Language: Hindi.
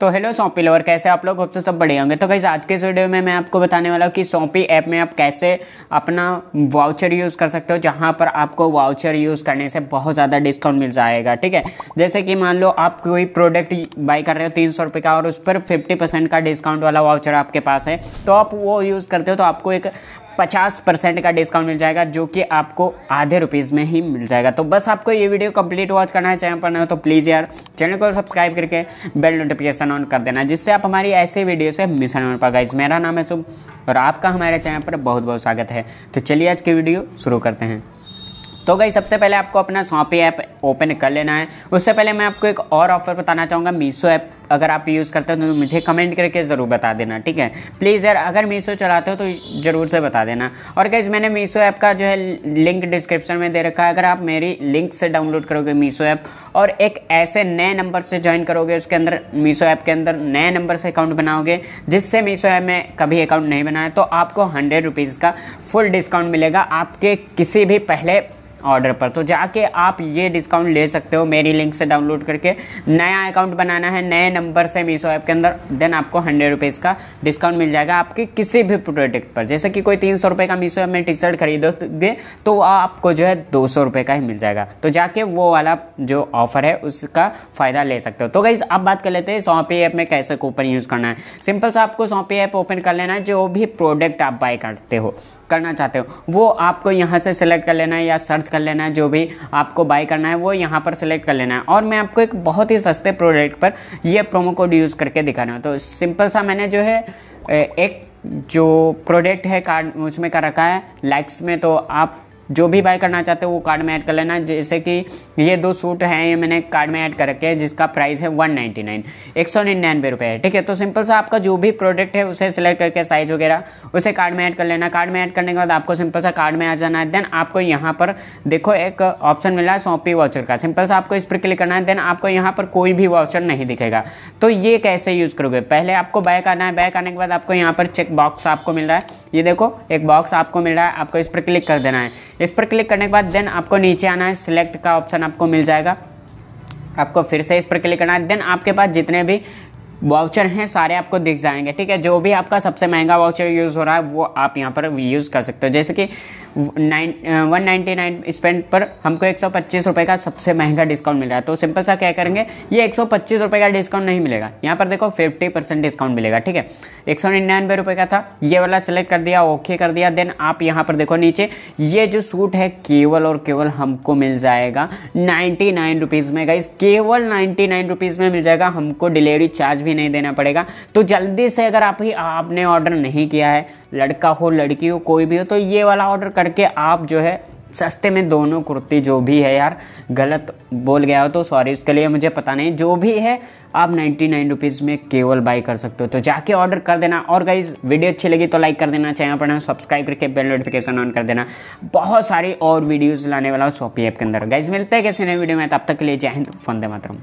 तो हेलो सॉपी लवर कैसे आप लोग होप तो सब बड़े होंगे तो कैसे आज के इस वीडियो में मैं आपको बताने वाला हूँ कि सौंपी ऐप में आप कैसे अपना वाउचर यूज़ कर सकते हो जहाँ पर आपको वाउचर यूज़ करने से बहुत ज़्यादा डिस्काउंट मिल जाएगा ठीक है जैसे कि मान लो आप कोई प्रोडक्ट बाई कर रहे हो तीन सौ रुपये का और उस पर फिफ्टी परसेंट का डिस्काउंट वाला वाउचर आपके पास है तो आप वो यूज़ करते हो तो आपको एक पचास परसेंट का डिस्काउंट मिल जाएगा जो कि आपको आधे रुपीज़ में ही मिल जाएगा तो बस आपको ये वीडियो कंप्लीट वॉच करना है चैनल पर ना हो तो प्लीज़ यार चैनल को सब्सक्राइब करके बेल नोटिफिकेशन ऑन कर देना जिससे आप हमारी ऐसे वीडियो से मिस नहीं हो पाएगा मेरा नाम है शुभ और आपका हमारे चैनल पर बहुत बहुत स्वागत है तो चलिए आज की वीडियो शुरू करते हैं तो गई सबसे पहले आपको अपना शॉपी ऐप ओपन कर लेना है उससे पहले मैं आपको एक और ऑफर बताना चाहूँगा मीशो ऐप अगर आप यूज़ करते हो तो मुझे कमेंट करके ज़रूर बता देना ठीक है प्लीज़ यार अगर मीशो चलाते हो तो ज़रूर से बता देना और गैस मैंने मीशो ऐप का जो है लिंक डिस्क्रिप्शन में दे रखा है अगर आप मेरी लिंक से डाउनलोड करोगे मीशो ऐप और एक ऐसे नए नंबर से ज्वाइन करोगे उसके अंदर मीशो ऐप के अंदर नए नंबर से अकाउंट बनाओगे जिससे मीशो ऐप में कभी अकाउंट नहीं बनाया तो आपको हंड्रेड रुपीज़ का फुल डिस्काउंट मिलेगा आपके किसी भी पहले ऑर्डर पर तो जाके आप ये डिस्काउंट ले सकते हो मेरी लिंक से डाउनलोड करके नया अकाउंट बनाना है नए नंबर से मीशो ऐप के अंदर देन आपको हंड्रेड रुपीज़ का डिस्काउंट मिल जाएगा आपके किसी भी प्रोडक्ट पर जैसे कि कोई तीन सौ रुपये का मीशो ऐप में टी शर्ट खरीदोगे तो आपको जो है दो सौ रुपये का ही मिल जाएगा तो जाके वो वाला जो ऑफर है उसका फ़ायदा ले सकते हो तो गाइज़ आप बात कर लेते हैं सौंपी ऐप में कैसे कूपन यूज़ करना है सिंपल सा आपको सौंपी ऐप ओपन कर लेना है जो भी प्रोडक्ट आप बाय करते हो करना चाहते हो वो आपको यहाँ से सिलेक्ट कर लेना है या सर्च कर लेना है जो भी आपको बाय करना है वो यहाँ पर सेलेक्ट कर लेना है और मैं आपको एक बहुत ही सस्ते प्रोडक्ट पर यह प्रोमो कोड यूज़ करके दिखाना है तो सिंपल सा मैंने जो है एक जो प्रोडक्ट है कार्ड उसमें का रखा है लाइक्स में तो आप जो भी बाय करना चाहते हो वो कार्ड में ऐड कर लेना जैसे कि ये दो सूट हैं ये मैंने कार्ड में ऐड कर रखे हैं जिसका प्राइस है वन नाइन्टी नाइन एक सौ निन्यानवे है ठीक है तो सिंपल सा आपका जो भी प्रोडक्ट है उसे सिलेक्ट करके साइज़ वगैरह उसे कार्ड में ऐड कर लेना कार्ड में ऐड करने के बाद आपको सिंपल सा कार्ड में आ जाना है देन आपको यहाँ पर देखो एक ऑप्शन मिला है सौंपी वाचर का सिंपल सा आपको इस पर क्लिक करना है देन आपको यहाँ पर कोई भी वाचर नहीं दिखेगा तो ये कैसे यूज़ करोगे पहले आपको बैक आना है बैक आने के बाद आपको यहाँ पर चेक बॉक्स आपको मिल रहा है ये देखो एक बॉक्स आपको मिल रहा है आपको इस पर क्लिक कर देना है इस पर क्लिक करने के बाद देन आपको नीचे आना है सिलेक्ट का ऑप्शन आपको मिल जाएगा आपको फिर से इस पर क्लिक करना है देन आपके पास जितने भी वाउचर हैं सारे आपको दिख जाएंगे ठीक है जो भी आपका सबसे महंगा वाउचर यूज़ हो रहा है वो आप यहाँ पर यूज़ कर सकते हो जैसे कि nine one ninety nine spend पर हमको एक सौ पच्चीस रुपये का सबसे महंगा डिस्काउंट मिल रहा है तो सिंपल सा क्या करेंगे ये एक सौ पच्चीस का डिस्काउंट नहीं मिलेगा यहाँ पर देखो फिफ्टी परसेंट डिस्काउंट मिलेगा ठीक है एक सौ रुपये का था ये वाला सेलेक्ट कर दिया ओके कर दिया देन आप यहाँ पर देखो नीचे ये जो सूट है केवल और केवल हमको मिल जाएगा नाइन्टी नाइन रुपीज़ में गाइज केवल नाइन्टी नाइन रुपीज़ में मिल जाएगा हमको डिलीवरी चार्ज भी भी नहीं देना पड़ेगा तो जल्दी से अगर आप ही आपने ऑर्डर नहीं किया है लड़का हो लड़की हो कोई भी हो तो ये वाला ऑर्डर करके आप जो है सस्ते में दोनों कुर्ती जो भी है यार गलत बोल गया हो तो सॉरी उसके लिए मुझे पता नहीं जो भी है आप नाइन्टी नाइन रुपीज़ में केवल बाई कर सकते हो तो जाके ऑर्डर कर देना और गाइज वीडियो अच्छी लगी तो लाइक कर देना चैनल पर सब्सक्राइब करके बेल नोटिफिकेशन ऑन कर देना बहुत सारी और वीडियोज़ लाने वाला हो शॉपी ऐप के अंदर गाइज मिलते हैं कैसे नए वीडियो में तब तक के लिए जय हिंद फंदे मातरम